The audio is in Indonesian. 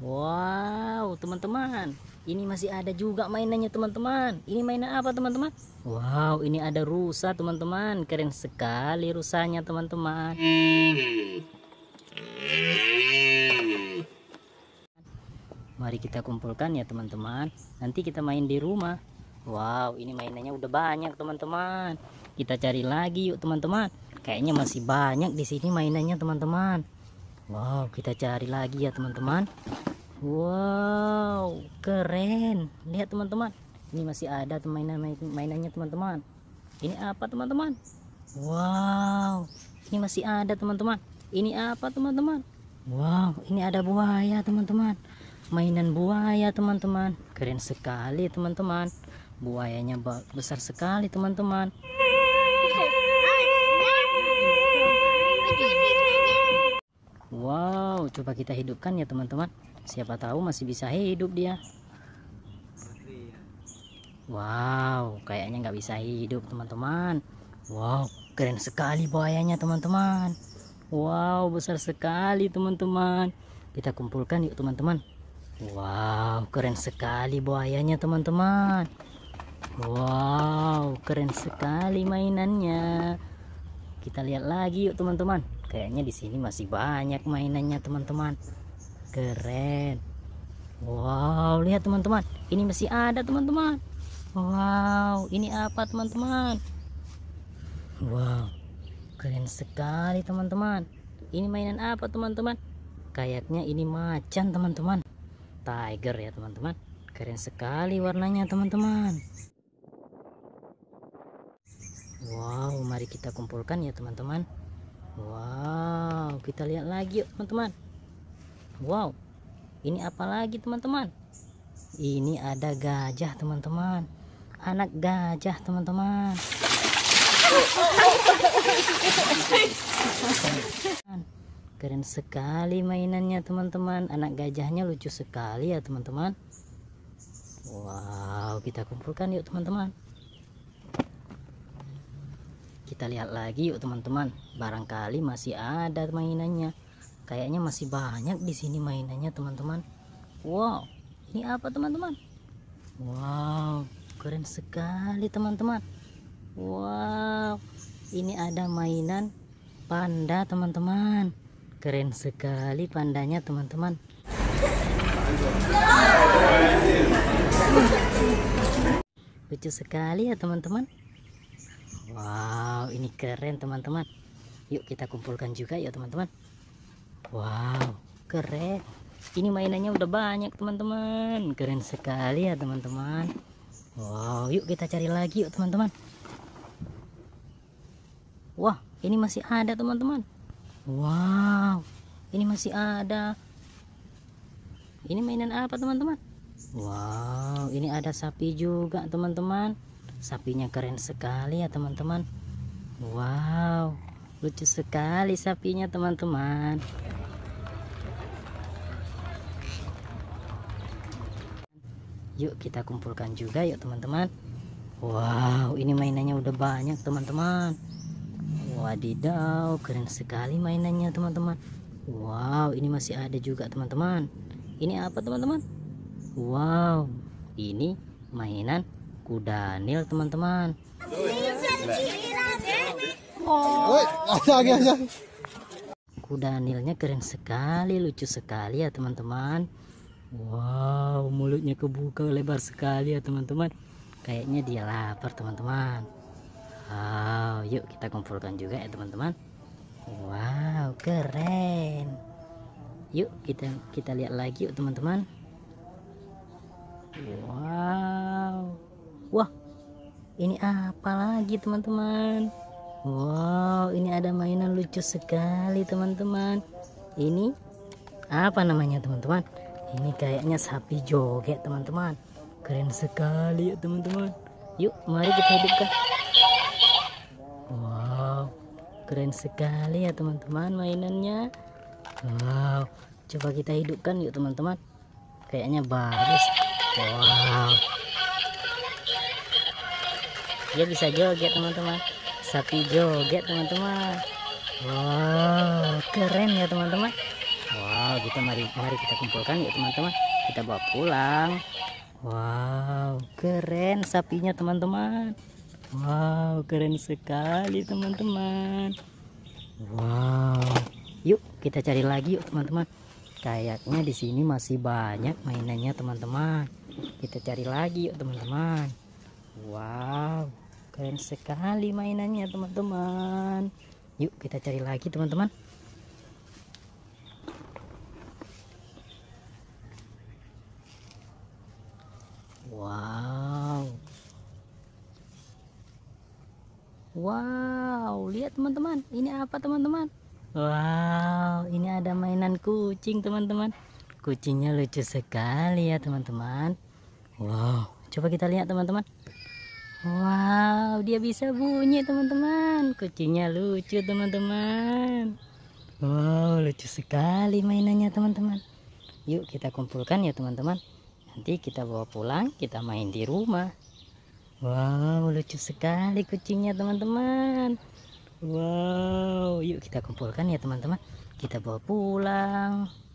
Wow, teman-teman. Ini masih ada juga mainannya, teman-teman. Ini mainan apa, teman-teman? Wow, ini ada rusa, teman-teman. Keren sekali rusanya, teman-teman. Mari kita kumpulkan ya, teman-teman. Nanti kita main di rumah. Wow, ini mainannya udah banyak, teman-teman. Kita cari lagi yuk, teman-teman. Kayaknya masih banyak di sini mainannya, teman-teman. Wow kita cari lagi ya teman-teman Wow keren Lihat teman-teman Ini masih ada mainan mainannya teman-teman Ini apa teman-teman Wow Ini masih ada teman-teman Ini apa teman-teman Wow ini ada buaya teman-teman Mainan buaya teman-teman Keren sekali teman-teman Buayanya besar sekali teman-teman wow coba kita hidupkan ya teman-teman siapa tahu masih bisa hidup dia wow kayaknya nggak bisa hidup teman-teman wow keren sekali buayanya teman-teman wow besar sekali teman-teman kita kumpulkan yuk teman-teman wow keren sekali buayanya teman-teman wow keren sekali mainannya kita lihat lagi yuk teman-teman kayaknya di sini masih banyak mainannya teman-teman keren wow lihat teman-teman ini masih ada teman-teman wow ini apa teman-teman wow keren sekali teman-teman ini mainan apa teman-teman kayaknya ini macan teman-teman tiger ya teman-teman keren sekali warnanya teman-teman wow mari kita kumpulkan ya teman-teman Wow, kita lihat lagi yuk teman-teman. Wow, ini apa lagi teman-teman? Ini ada gajah teman-teman. Anak gajah teman-teman. Keren sekali mainannya teman-teman. Anak gajahnya lucu sekali ya teman-teman. Wow, kita kumpulkan yuk teman-teman kita lihat lagi yuk teman-teman barangkali masih ada mainannya kayaknya masih banyak di sini mainannya teman-teman wow ini apa teman-teman wow keren sekali teman-teman wow ini ada mainan panda teman-teman keren sekali pandanya teman-teman lucu sekali ya teman-teman Wow ini keren teman-teman Yuk kita kumpulkan juga ya teman-teman Wow keren Ini mainannya udah banyak teman-teman Keren sekali ya teman-teman Wow yuk kita cari lagi yuk teman-teman Wah ini masih ada teman-teman Wow ini masih ada Ini mainan apa teman-teman Wow ini ada sapi juga teman-teman sapinya keren sekali ya teman-teman wow lucu sekali sapinya teman-teman yuk kita kumpulkan juga yuk teman-teman wow ini mainannya udah banyak teman-teman wadidaw keren sekali mainannya teman-teman wow ini masih ada juga teman-teman ini apa teman-teman wow ini mainan aku Daniel teman-teman oh. kuda Danielnya keren sekali lucu sekali ya teman-teman Wow mulutnya kebuka lebar sekali ya teman-teman kayaknya dia lapar teman-teman Wow yuk kita kumpulkan juga ya teman-teman Wow keren yuk kita kita lihat lagi yuk teman-teman Wow wah ini apa lagi teman-teman wow ini ada mainan lucu sekali teman-teman ini apa namanya teman-teman ini kayaknya sapi joget teman-teman keren sekali ya teman-teman yuk mari kita hidupkan wow keren sekali ya teman-teman mainannya wow coba kita hidupkan yuk teman-teman kayaknya bagus wow dia bisa joget teman-teman sapi joget teman-teman wow keren ya teman-teman wow kita gitu. mari mari kita kumpulkan ya teman-teman kita bawa pulang wow keren sapinya teman-teman wow keren sekali teman-teman wow yuk kita cari lagi yuk teman-teman kayaknya di sini masih banyak mainannya teman-teman kita cari lagi yuk teman-teman wow keren sekali mainannya teman-teman yuk kita cari lagi teman-teman wow wow lihat teman-teman ini apa teman-teman wow ini ada mainan kucing teman-teman kucingnya lucu sekali ya teman-teman wow coba kita lihat teman-teman Wow, dia bisa bunyi teman-teman. Kucingnya lucu teman-teman. Wow, lucu sekali mainannya teman-teman. Yuk kita kumpulkan ya teman-teman. Nanti kita bawa pulang, kita main di rumah. Wow, lucu sekali kucingnya teman-teman. Wow, yuk kita kumpulkan ya teman-teman. Kita bawa pulang.